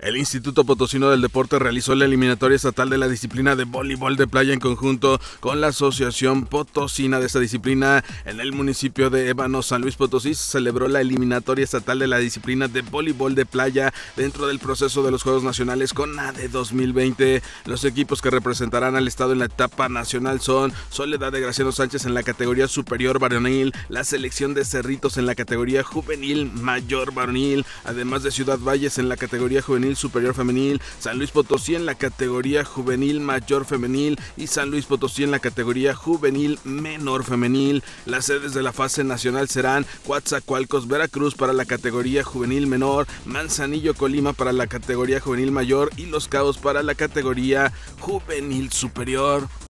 El Instituto Potosino del Deporte realizó la eliminatoria estatal de la disciplina de voleibol de playa en conjunto con la Asociación Potosina de esta disciplina. En el municipio de Ébano, San Luis Potosí, celebró la eliminatoria estatal de la disciplina de voleibol de playa dentro del proceso de los Juegos Nacionales con de 2020. Los equipos que representarán al Estado en la etapa nacional son Soledad de Graciano Sánchez en la categoría superior varonil, la selección de Cerritos en la categoría juvenil mayor varonil, además de Ciudad Valles en la categoría juvenil Superior Femenil, San Luis Potosí en la categoría Juvenil Mayor Femenil y San Luis Potosí en la categoría Juvenil Menor Femenil. Las sedes de la fase nacional serán Coatzacoalcos, Veracruz para la categoría Juvenil Menor, Manzanillo, Colima para la categoría Juvenil Mayor y Los Cabos para la categoría Juvenil Superior.